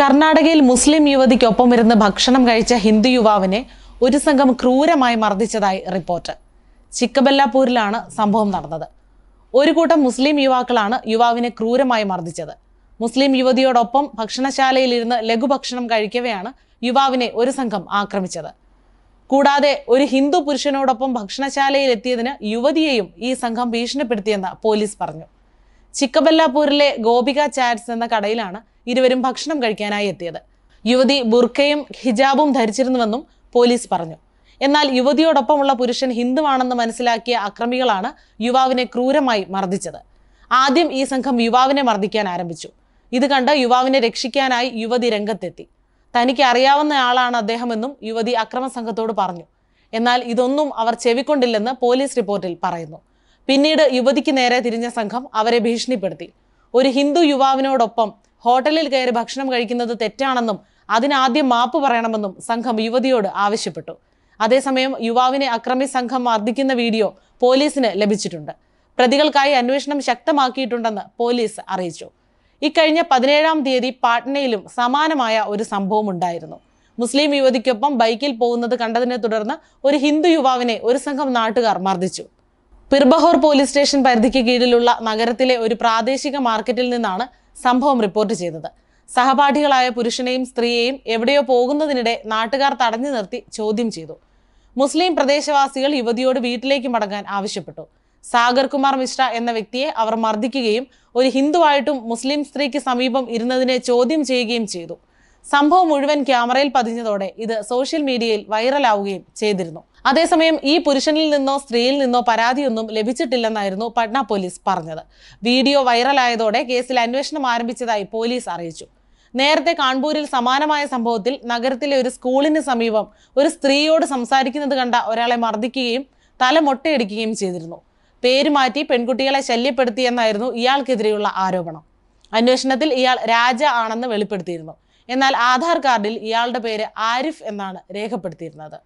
കർണാടകയിൽ മുസ്ലിം യുവതിക്കൊപ്പം ഇരുന്ന് ഭക്ഷണം കഴിച്ച ഹിന്ദു യുവാവിനെ ഒരു സംഘം ക്രൂരമായി മർദ്ദിച്ചതായി റിപ്പോർട്ട് ചിക്കബല്ലാപൂരിലാണ് സംഭവം നടന്നത് ഒരു കൂട്ടം മുസ്ലിം യുവാക്കളാണ് യുവാവിനെ ക്രൂരമായി മർദ്ദിച്ചത് മുസ്ലിം യുവതിയോടൊപ്പം ഭക്ഷണശാലയിലിരുന്ന് ലഘുഭക്ഷണം കഴിക്കവെയാണ് യുവാവിനെ ഒരു സംഘം ആക്രമിച്ചത് കൂടാതെ ഒരു ഹിന്ദു പുരുഷനോടൊപ്പം ഭക്ഷണശാലയിൽ എത്തിയതിന് യുവതിയെയും ഈ സംഘം ഭീഷണിപ്പെടുത്തിയെന്ന് പോലീസ് പറഞ്ഞു ചിക്കബല്ലാപൂരിലെ ഗോപിക ചാറ്റ്സ് എന്ന കടയിലാണ് ഇരുവരും ഭക്ഷണം കഴിക്കാനായി എത്തിയത് യുവതി ബുർക്കയും ഹിജാബും ധരിച്ചിരുന്നുവെന്നും പോലീസ് പറഞ്ഞു എന്നാൽ യുവതിയോടൊപ്പമുള്ള പുരുഷൻ ഹിന്ദുവാണെന്ന് മനസ്സിലാക്കിയ അക്രമികളാണ് യുവാവിനെ ക്രൂരമായി മർദ്ദിച്ചത് ആദ്യം ഈ സംഘം യുവാവിനെ മർദ്ദിക്കാൻ ആരംഭിച്ചു ഇത് കണ്ട് യുവാവിനെ രക്ഷിക്കാനായി യുവതി രംഗത്തെത്തി തനിക്ക് അറിയാവുന്ന ആളാണ് അദ്ദേഹമെന്നും യുവതി അക്രമ സംഘത്തോട് പറഞ്ഞു എന്നാൽ ഇതൊന്നും അവർ ചെവിക്കൊണ്ടില്ലെന്ന് പോലീസ് റിപ്പോർട്ടിൽ പറയുന്നു പിന്നീട് യുവതിക്ക് നേരെ തിരിഞ്ഞ സംഘം അവരെ ഭീഷണിപ്പെടുത്തി ഒരു ഹിന്ദു യുവാവിനോടൊപ്പം ഹോട്ടലിൽ കയറി ഭക്ഷണം കഴിക്കുന്നത് തെറ്റാണെന്നും അതിനാദ്യം മാപ്പ് പറയണമെന്നും സംഘം യുവതിയോട് ആവശ്യപ്പെട്ടു അതേസമയം യുവാവിനെ അക്രമി സംഘം മർദ്ദിക്കുന്ന വീഡിയോ പോലീസിന് ലഭിച്ചിട്ടുണ്ട് പ്രതികൾക്കായി അന്വേഷണം ശക്തമാക്കിയിട്ടുണ്ടെന്ന് പോലീസ് അറിയിച്ചു ഇക്കഴിഞ്ഞ പതിനേഴാം തീയതി പാട്നയിലും സമാനമായ ഒരു സംഭവം ഉണ്ടായിരുന്നു മുസ്ലിം യുവതിക്കൊപ്പം ബൈക്കിൽ പോകുന്നത് കണ്ടതിനെ തുടർന്ന് ഒരു ഹിന്ദു യുവാവിനെ ഒരു സംഘം നാട്ടുകാർ മർദ്ദിച്ചു പിർബഹോർ പോലീസ് സ്റ്റേഷൻ പരിധിക്ക് കീഴിലുള്ള നഗരത്തിലെ ഒരു പ്രാദേശിക മാർക്കറ്റിൽ നിന്നാണ് സംഭവം റിപ്പോർട്ട് ചെയ്തത് സഹപാഠികളായ പുരുഷനെയും സ്ത്രീയെയും എവിടെയോ പോകുന്നതിനിടെ നാട്ടുകാർ തടഞ്ഞു നിർത്തി ചോദ്യം ചെയ്തു മുസ്ലിം പ്രദേശവാസികൾ യുവതിയോട് വീട്ടിലേക്ക് മടങ്ങാൻ ആവശ്യപ്പെട്ടു സാഗർ കുമാർ മിശ്ര എന്ന വ്യക്തിയെ അവർ മർദ്ദിക്കുകയും ഒരു ഹിന്ദുവായിട്ടും മുസ്ലിം സ്ത്രീക്ക് സമീപം ഇരുന്നതിനെ ചോദ്യം ചെയ്യുകയും ചെയ്തു സംഭവം മുഴുവൻ ക്യാമറയിൽ പതിഞ്ഞതോടെ ഇത് സോഷ്യൽ മീഡിയയിൽ വൈറലാവുകയും ചെയ്തിരുന്നു അതേസമയം ഈ പുരുഷനിൽ നിന്നോ സ്ത്രീയിൽ നിന്നോ പരാതിയൊന്നും ലഭിച്ചിട്ടില്ലെന്നായിരുന്നു പട്ന പോലീസ് പറഞ്ഞത് വീഡിയോ വൈറലായതോടെ കേസിൽ അന്വേഷണം ആരംഭിച്ചതായി പോലീസ് അറിയിച്ചു നേരത്തെ കാൺപൂരിൽ സമാനമായ സംഭവത്തിൽ നഗരത്തിലെ ഒരു സ്കൂളിന് സമീപം ഒരു സ്ത്രീയോട് സംസാരിക്കുന്നത് കണ്ട ഒരാളെ മർദ്ദിക്കുകയും തല മൊട്ടയടിക്കുകയും ചെയ്തിരുന്നു പേരുമാറ്റി പെൺകുട്ടികളെ ശല്യപ്പെടുത്തിയെന്നായിരുന്നു ഇയാൾക്കെതിരെയുള്ള ആരോപണം അന്വേഷണത്തിൽ ഇയാൾ രാജ ആണെന്ന് വെളിപ്പെടുത്തിയിരുന്നു എന്നാൽ ആധാർ കാർഡിൽ ഇയാളുടെ പേര് ആരിഫ് എന്നാണ് രേഖപ്പെടുത്തിയിരുന്നത്